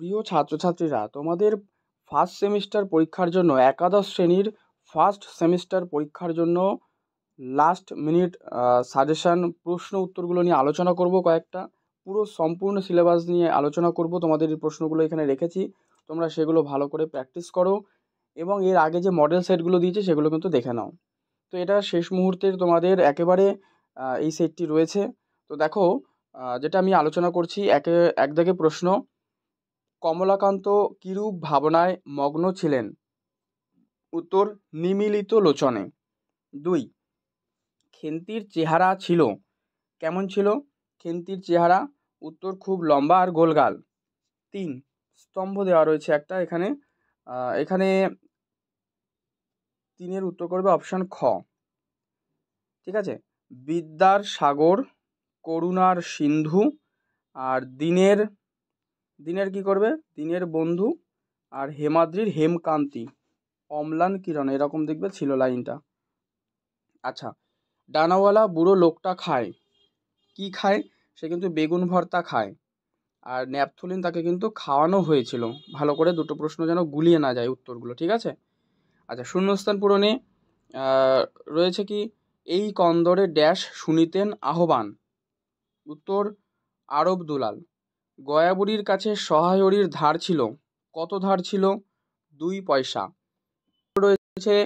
প্রিয় ছাত্রছাত্রীরা তোমাদের ফার্স্ট সেমিস্টার পরীক্ষার জন্য একাদশ শ্রেণীর ফার্স্ট সেমিস্টার পরীক্ষার জন্য লাস্ট মিনিট সাজেশান প্রশ্ন উত্তরগুলো নিয়ে আলোচনা করব কয়েকটা পুরো সম্পূর্ণ সিলেবাস নিয়ে আলোচনা করব তোমাদের এই প্রশ্নগুলো এখানে রেখেছি তোমরা সেগুলো ভালো করে প্র্যাকটিস করো এবং এর আগে যে মডেল সেটগুলো দিয়েছে সেগুলো কিন্তু দেখে নাও তো এটা শেষ মুহূর্তের তোমাদের একেবারে এই সেটটি রয়েছে তো দেখো যেটা আমি আলোচনা করছি একে একদাগে প্রশ্ন কমলাকান্ত কিরূপ ভাবনায় মগ্ন ছিলেন উত্তর নিমিলিত লোচনে দুই খেন্তির চেহারা ছিল কেমন ছিল খেন্তির চেহারা উত্তর খুব লম্বা আর গোলগাল তিন স্তম্ভ দেওয়া রয়েছে একটা এখানে এখানে তিনের উত্তর করবে অপশান খ ঠিক আছে বিদ্যার সাগর করুণার সিন্ধু আর দিনের দিনের কি করবে দিনের বন্ধু আর হেমাদ্রির হেমকান্তি অম্লান কিরণ এরকম দেখবে ছিল লাইনটা আচ্ছা ডানাওয়ালা বুড়ো লোকটা খায় কি খায় সে কিন্তু বেগুন ভর্তা খায় আর ন্যাপথুলিন তাকে কিন্তু খাওয়ানো হয়েছিল ভালো করে দুটো প্রশ্ন যেন গুলিয়ে না যায় উত্তরগুলো ঠিক আছে আচ্ছা শূন্যস্থান পূরণে রয়েছে কি এই কন্দরে ড্যাশ শুনিতেন আহ্বান উত্তর আরব দুলাল গয়াবুড়ির কাছে সহায়রির ধার ছিল কত ধার ছিল দুই পয়সা রয়েছে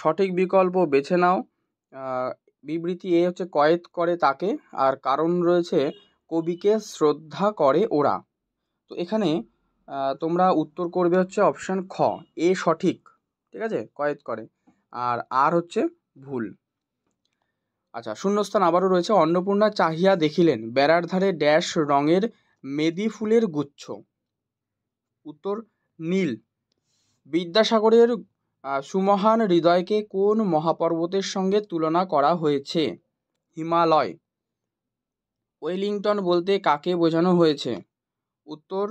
সঠিক বিকল্প বেছে নাও বিবৃতি এ হচ্ছে কয়েদ করে তাকে আর কারণ রয়েছে কবিকে শ্রদ্ধা করে ওরা তো এখানে তোমরা উত্তর করবে হচ্ছে অপশান খ এ সঠিক ঠিক আছে কয়েদ করে আর আর হচ্ছে ভুল আচ্ছা শূন্যস্থান আবারও রয়েছে অন্নপূর্ণা চাহিয়া দেখিলেন বেড়ার ধারে ড্যাশ রঙের মেদি ফুলের গুচ্ছ উত্তর নীল বিদ্যাসাগরের সুমহান হৃদয়কে কোন মহাপর্বতের সঙ্গে তুলনা করা হয়েছে হিমালয় ওয়েলিংটন বলতে কাকে বোঝানো হয়েছে উত্তর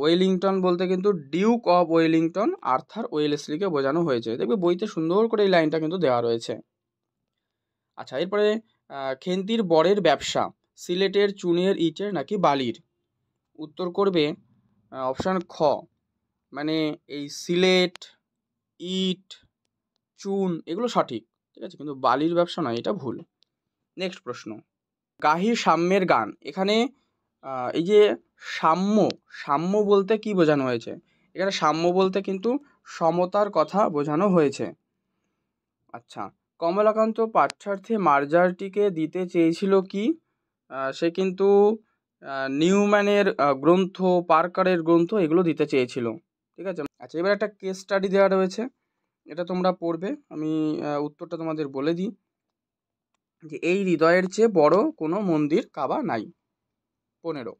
ওয়েলিংটন বলতে কিন্তু ডিউক অব ওয়েলিংটন আর্থার ওয়েলেসলিকে বোঝানো হয়েছে দেখবে বইতে সুন্দর করে এই লাইনটা কিন্তু দেওয়া রয়েছে আচ্ছা এরপরে খেন্তির বরের ব্যবসা সিলেটের চুনের ইটের নাকি বালির উত্তর করবে অপশান খ মানে এই সিলেট ইট চুন এগুলো সঠিক ঠিক আছে কিন্তু বালির ব্যবসা নয় এটা ভুল নেক্সট প্রশ্ন গাহি সাম্যের গান এখানে এই যে সাম্য সাম্য বলতে কি বোঝানো হয়েছে এখানে সাম্য বলতে কিন্তু সমতার কথা বোঝানো হয়েছে আচ্ছা কমলাকান্ত পাঠ্যার্থে মার্জারটিকে দিতে চেয়েছিল কি সে কিন্তু নিউম্যানের গ্রন্থ পার্কারের গ্রন্থ এগুলো দিতে চেয়েছিল ঠিক আছে আচ্ছা এবার একটা কেস স্টাডি দেওয়া রয়েছে এটা তোমরা পড়বে আমি উত্তরটা তোমাদের বলে দিই যে এই হৃদয়ের চেয়ে বড় কোনো মন্দির কাবা নাই পনেরো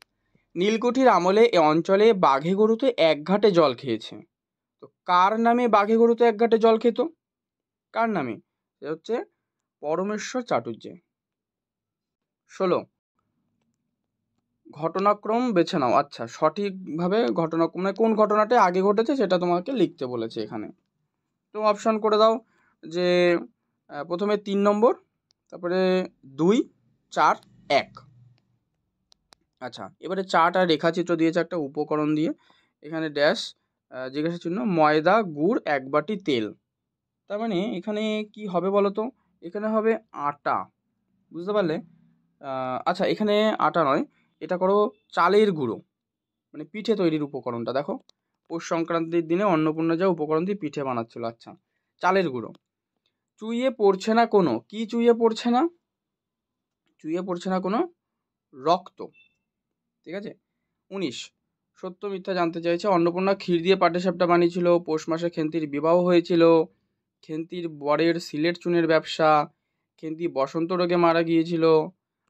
নীলকুঠির আমলে এ অঞ্চলে বাঘে গরুতে এক ঘাটে জল খেয়েছে তো কার নামে বাঘে গরুতে এক ঘাটে জল খেত কার নামে হচ্ছে পরমেশ্বর চাটুর্যে ষোলো ঘটনাক্রম বেছে নাও আচ্ছা সঠিকভাবে ঘটনাক্রম মানে কোন ঘটনাটা আগে ঘটেছে সেটা তোমাকে লিখতে বলেছে এখানে তো অপশান করে দাও যে প্রথমে তিন নম্বর তারপরে দুই চার এক আচ্ছা এবারে চাট আর রেখাচিত্র দিয়েছে একটা উপকরণ দিয়ে এখানে ড্যাশ জিজ্ঞাসা চিহ্ন ময়দা গুড় এক বাটি তেল তার মানে এখানে কি হবে বলো তো এখানে হবে আটা বুঝতে পারলে আচ্ছা এখানে আটা নয় এটা করো চালের গুঁড়ো মানে পিঠে তৈরির উপকরণটা দেখো পৌষ সংক্রান্তির দিনে অন্নপূর্ণা যা উপকরণ দিয়ে পিঠে বানাচ্ছিল আচ্ছা চালের গুঁড়ো চুইয়ে পড়ছে না কোনো কি চুইয়ে পড়ছে না চুইয়ে পড়ছে না কোনো রক্ত ঠিক আছে উনিশ সত্য মিথ্যা জানতে চাইছে অন্নপূর্ণা ক্ষীর দিয়ে সাপটা বানিয়েছিল পৌষ মাসে খেন্তির বিবাহ হয়েছিল খেন্তির বরের সিলেট চুনের ব্যবসা খেন্তি বসন্ত রোগে মারা গিয়েছিল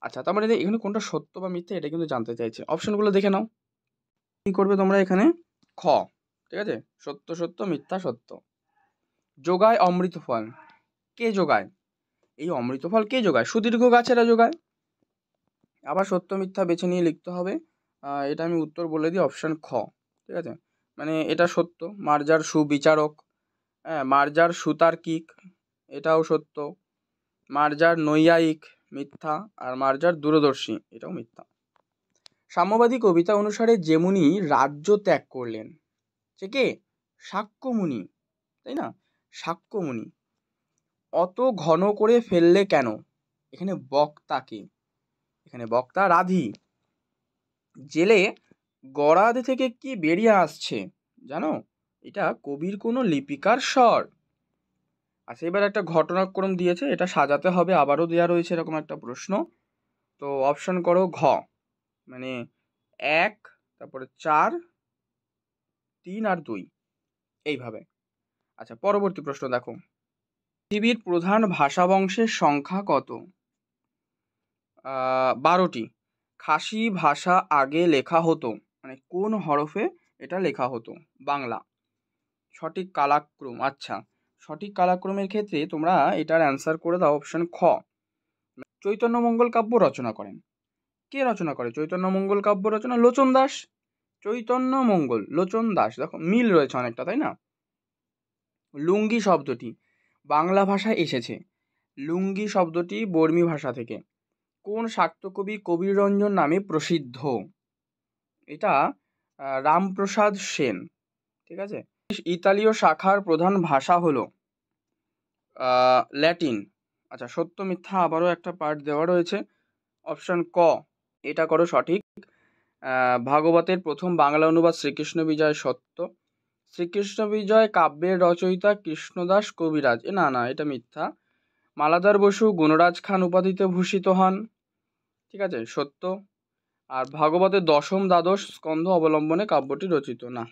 আচ্ছা তার মানে এখানে কোনটা সত্য বা মিথ্যা এটা কিন্তু জানতে চাইছে অপশনগুলো দেখে নাও কী করবে তোমরা এখানে খ ঠিক আছে সত্য সত্য মিথ্যা সত্য যোগায় অমৃত ফল কে যোগায় এই অমৃত ফল কে যোগায় সুদীর্ঘ গাছেরা যোগায় আবার সত্য মিথ্যা বেছে নিয়ে লিখতে হবে এটা আমি উত্তর বলে দিই অপশান খ ঠিক আছে মানে এটা সত্য মার্জার সুবিচারক হ্যাঁ মার্জার সুতার কিক এটাও সত্য মার্জার নৈয়ায়িক মিথ্যা আর মার্জার দূরদর্শী এটাও মিথ্যা সাম্যবাদী কবিতা অনুসারে যে মুনি রাজ্য ত্যাগ করলেন সে কে সাক্যমুনি তাই না সাক্যমুনি অত ঘন করে ফেললে কেন এখানে বক্তাকে এখানে বক্তা রাধি জেলে গড়াদ থেকে কি বেরিয়ে আসছে জানো এটা কবির কোনো লিপিকার স্বর আচ্ছা এবার একটা ঘটনাক্রম দিয়েছে এটা সাজাতে হবে আবারও দেওয়া রয়েছে এরকম একটা প্রশ্ন তো অপশন করো ঘ মানে এক তারপরে চার তিন আর দুই এইভাবে আচ্ছা পরবর্তী প্রশ্ন দেখো পৃথিবীর প্রধান ভাষা বংশের সংখ্যা কত বারোটি খাসি ভাষা আগে লেখা হতো মানে কোন হরফে এটা লেখা হতো বাংলা সঠিক কালাক্রম আচ্ছা সঠিক কালাক্রমের ক্ষেত্রে তোমরা এটার অ্যান্সার করে দাও অপশন খ চৈতন্যমঙ্গল কাব্য রচনা করেন কে রচনা করে চৈতন্যমঙ্গল কাব্য রচনা লোচন দাস চৈতন্যমঙ্গল লোচন দাস দেখো মিল রয়েছে অনেকটা তাই না লুঙ্গি শব্দটি বাংলা ভাষায় এসেছে লুঙ্গি শব্দটি বর্মী ভাষা থেকে কোন শাক্তকবি কবিরঞ্জন নামে প্রসিদ্ধ এটা রামপ্রসাদ সেন ঠিক আছে ইতালীয় শাখার প্রধান ভাষা হল ল্যাটিন আচ্ছা সত্য মিথ্যা আবারও একটা পার্ট দেওয়া রয়েছে অপশন ক এটা করো সঠিক ভাগবতের প্রথম বাংলা অনুবাদ শ্রীকৃষ্ণ বিজয় সত্য শ্রীকৃষ্ণ বিজয় কাব্যের রচয়িতা কৃষ্ণদাস কবিরাজ এ না না এটা মিথ্যা মালাদার বসু গুণরাজ খান উপাধিতে ভূষিত হন ঠিক আছে সত্য আর ভাগবতের দশম দ্বাদশ স্কন্ধ অবলম্বনে কাব্যটি রচিত না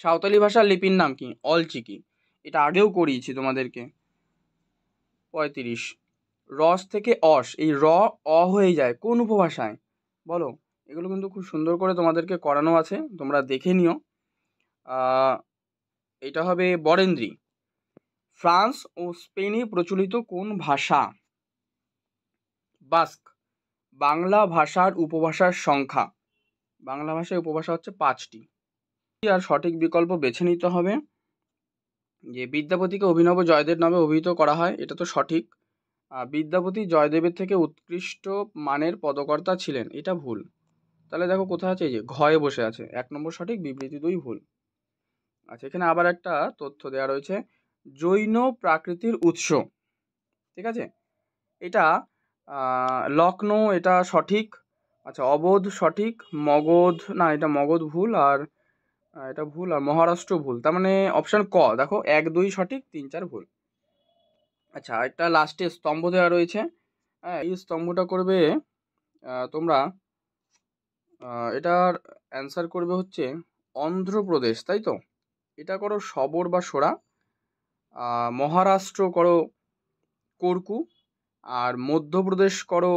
সাঁওতালি ভাষার লিপির নাম কি অলচিকি এটা আগেও করিয়েছি তোমাদেরকে পঁয়ত্রিশ রস থেকে অস এই র অ হয়ে যায় কোন উপভাষায় বলো এগুলো কিন্তু খুব সুন্দর করে তোমাদেরকে করানো আছে তোমরা দেখে নিও এটা হবে বরেন্দ্রী ফ্রান্স ও স্পেনে প্রচলিত কোন ভাষা বাস্ক বাংলা ভাষার উপভাষার সংখ্যা বাংলা ভাষায় উপভাষা হচ্ছে পাঁচটি আর সঠিক বিকল্প বেছে নিতে হবে যে বিদ্যাপতিকে অভিনব জয়দেব নামে অভিহিত করা হয় এটা তো সঠিক বিদ্যাপতি জয়দেবের থেকে উৎকৃষ্ট মানের পদকর্তা ছিলেন এটা ভুল তাহলে দেখো কোথায় আছে এই যে ঘয়ে বসে আছে এক নম্বর সঠিক বিবৃতি দুই ভুল আচ্ছা এখানে আবার একটা তথ্য দেওয়া রয়েছে জৈন প্রাকৃতির উৎস ঠিক আছে এটা লখনৌ এটা সঠিক আচ্ছা অবোধ সঠিক মগধ না এটা মগধ ভুল আর এটা ভুল আর মহারাষ্ট্র ভুল তার মানে অপশান ক দেখো এক দুই সঠিক তিন চার ভুল আচ্ছা একটা লাস্টে স্তম্ভ দেওয়া রয়েছে হ্যাঁ এই স্তম্ভটা করবে তোমরা এটার অ্যান্সার করবে হচ্ছে অন্ধ্রপ্রদেশ তাই তো এটা করো সবর বা সোরা মহারাষ্ট্র করো কর্কু আর মধ্যপ্রদেশ করো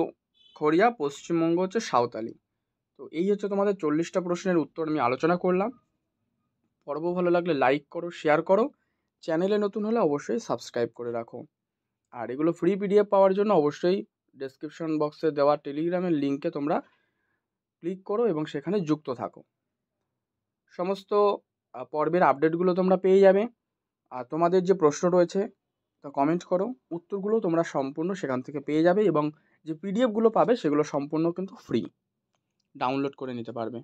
খড়িয়া পশ্চিমবঙ্গ হচ্ছে সাঁওতালি তো এই হচ্ছে তোমাদের চল্লিশটা প্রশ্নের উত্তর আমি আলোচনা করলাম পর্ব ভালো লাগলে লাইক করো শেয়ার করো চ্যানেলে নতুন হলে অবশ্যই সাবস্ক্রাইব করে রাখো আর এগুলো ফ্রি পিডিএফ পাওয়ার জন্য অবশ্যই ডেসক্রিপশন বক্সে দেওয়া টেলিগ্রামের লিঙ্কে তোমরা ক্লিক করো এবং সেখানে যুক্ত থাকো সমস্ত পর্বের আপডেটগুলো তোমরা পেয়ে যাবে আর তোমাদের যে প্রশ্ন রয়েছে তা কমেন্ট করো উত্তরগুলো তোমরা সম্পূর্ণ সেখান থেকে পেয়ে যাবে এবং যে পিডিএফগুলো পাবে সেগুলো সম্পূর্ণ কিন্তু ফ্রি ডাউনলোড করে নিতে পারবে